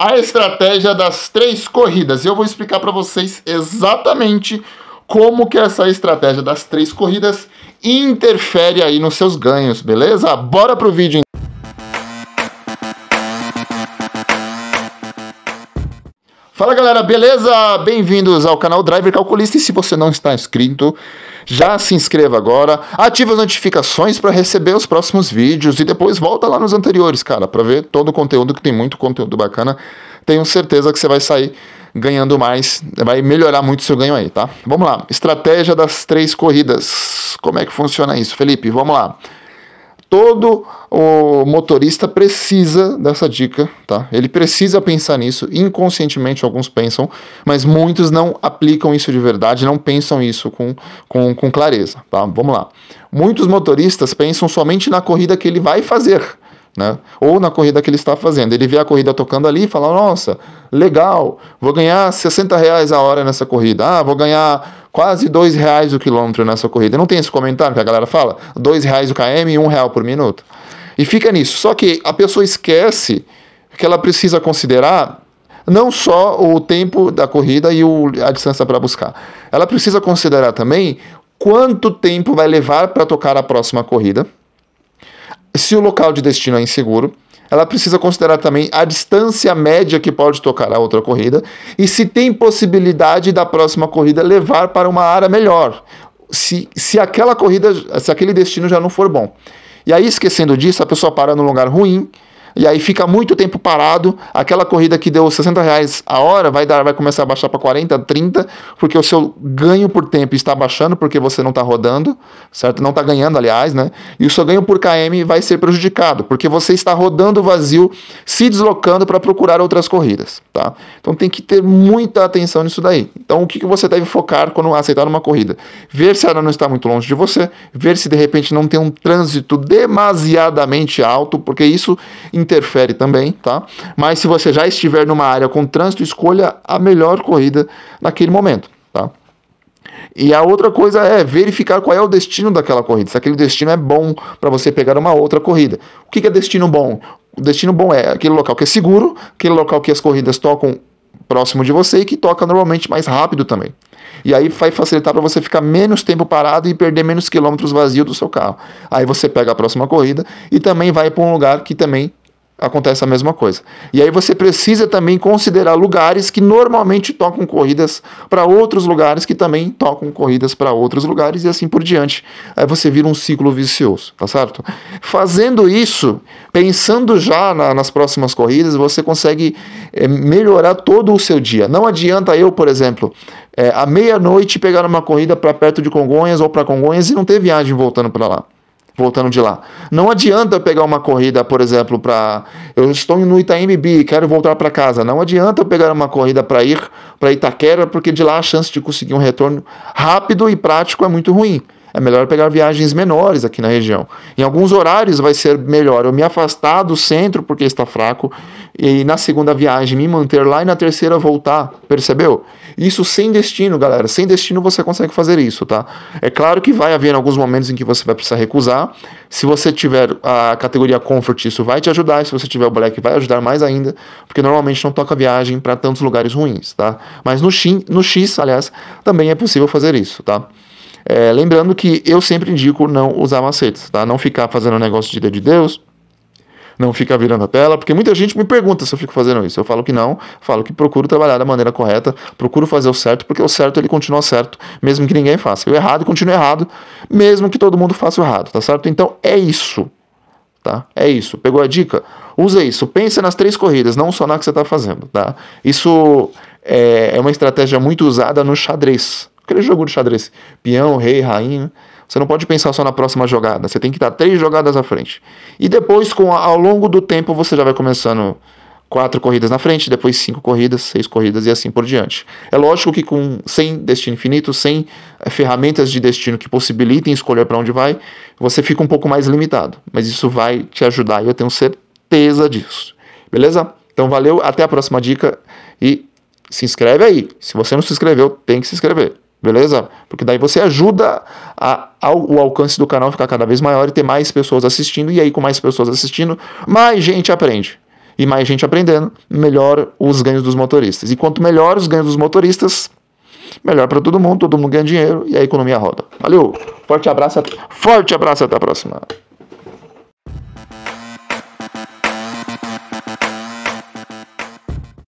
a estratégia das três corridas. E eu vou explicar para vocês exatamente como que essa estratégia das três corridas interfere aí nos seus ganhos, beleza? Bora pro vídeo. Fala galera, beleza? Bem-vindos ao canal Driver Calculista. E se você não está inscrito, já se inscreva agora, ative as notificações para receber os próximos vídeos e depois volta lá nos anteriores, cara, para ver todo o conteúdo que tem muito conteúdo bacana. Tenho certeza que você vai sair ganhando mais, vai melhorar muito seu ganho aí, tá? Vamos lá, estratégia das três corridas. Como é que funciona isso, Felipe? Vamos lá. Todo o motorista precisa dessa dica, tá? Ele precisa pensar nisso. Inconscientemente, alguns pensam, mas muitos não aplicam isso de verdade, não pensam isso com, com, com clareza, tá? Vamos lá. Muitos motoristas pensam somente na corrida que ele vai fazer. Né? Ou na corrida que ele está fazendo. Ele vê a corrida tocando ali e fala: Nossa, legal, vou ganhar 60 reais a hora nessa corrida. Ah, vou ganhar quase 2 reais o quilômetro nessa corrida. Não tem esse comentário que a galera fala? 2 reais o KM e 1 um real por minuto. E fica nisso. Só que a pessoa esquece que ela precisa considerar não só o tempo da corrida e o, a distância para buscar. Ela precisa considerar também quanto tempo vai levar para tocar a próxima corrida. Se o local de destino é inseguro, ela precisa considerar também a distância média que pode tocar a outra corrida e se tem possibilidade da próxima corrida levar para uma área melhor, se, se aquela corrida, se aquele destino já não for bom. E aí, esquecendo disso, a pessoa para num lugar ruim e aí fica muito tempo parado. Aquela corrida que deu 60 reais a hora vai, dar, vai começar a baixar para 40, 30, porque o seu ganho por tempo está baixando porque você não está rodando, certo? Não está ganhando, aliás, né? E o seu ganho por KM vai ser prejudicado, porque você está rodando vazio, se deslocando para procurar outras corridas, tá? Então tem que ter muita atenção nisso daí. Então o que, que você deve focar quando aceitar uma corrida? Ver se ela não está muito longe de você, ver se de repente não tem um trânsito demasiadamente alto, porque isso interfere também, tá? Mas se você já estiver numa área com trânsito, escolha a melhor corrida naquele momento, tá? E a outra coisa é verificar qual é o destino daquela corrida. Se aquele destino é bom para você pegar uma outra corrida. O que é destino bom? O destino bom é aquele local que é seguro, aquele local que as corridas tocam próximo de você e que toca normalmente mais rápido também. E aí vai facilitar para você ficar menos tempo parado e perder menos quilômetros vazios do seu carro. Aí você pega a próxima corrida e também vai para um lugar que também acontece a mesma coisa. E aí você precisa também considerar lugares que normalmente tocam corridas para outros lugares que também tocam corridas para outros lugares e assim por diante. Aí você vira um ciclo vicioso, tá certo? Fazendo isso, pensando já na, nas próximas corridas, você consegue é, melhorar todo o seu dia. Não adianta eu, por exemplo, é, à meia-noite pegar uma corrida para perto de Congonhas ou para Congonhas e não ter viagem voltando para lá voltando de lá. Não adianta eu pegar uma corrida, por exemplo, para eu estou no Itaim Bibi, quero voltar para casa. Não adianta eu pegar uma corrida para ir para Itaquera, porque de lá a chance de conseguir um retorno rápido e prático é muito ruim. É melhor pegar viagens menores aqui na região. Em alguns horários vai ser melhor eu me afastar do centro porque está fraco e na segunda viagem me manter lá e na terceira voltar, percebeu? Isso sem destino, galera. Sem destino você consegue fazer isso, tá? É claro que vai haver alguns momentos em que você vai precisar recusar. Se você tiver a categoria Comfort, isso vai te ajudar. Se você tiver o Black, vai ajudar mais ainda, porque normalmente não toca viagem para tantos lugares ruins, tá? Mas no X, no X, aliás, também é possível fazer isso, tá? É, lembrando que eu sempre indico não usar macetes, tá? Não ficar fazendo negócio de de Deus, não ficar virando a tela, porque muita gente me pergunta se eu fico fazendo isso. Eu falo que não, falo que procuro trabalhar da maneira correta, procuro fazer o certo, porque o certo ele continua certo, mesmo que ninguém faça. O errado continua errado, mesmo que todo mundo faça o errado, tá certo? Então é isso, tá? É isso. Pegou a dica? Usa isso. Pensa nas três corridas, não só na que você está fazendo, tá? Isso é, é uma estratégia muito usada no xadrez, Aquele jogo de xadrez, peão, rei, rainha. Você não pode pensar só na próxima jogada. Você tem que estar três jogadas à frente. E depois, com ao longo do tempo, você já vai começando quatro corridas na frente, depois cinco corridas, seis corridas e assim por diante. É lógico que com sem destino infinito, sem eh, ferramentas de destino que possibilitem escolher para onde vai, você fica um pouco mais limitado. Mas isso vai te ajudar e eu tenho certeza disso. Beleza? Então valeu, até a próxima dica e se inscreve aí. Se você não se inscreveu, tem que se inscrever beleza? Porque daí você ajuda a, a, o alcance do canal ficar cada vez maior e ter mais pessoas assistindo, e aí com mais pessoas assistindo, mais gente aprende. E mais gente aprendendo, melhor os ganhos dos motoristas. E quanto melhor os ganhos dos motoristas, melhor para todo mundo, todo mundo ganha dinheiro e a economia roda. Valeu, forte abraço, forte abraço, até a próxima.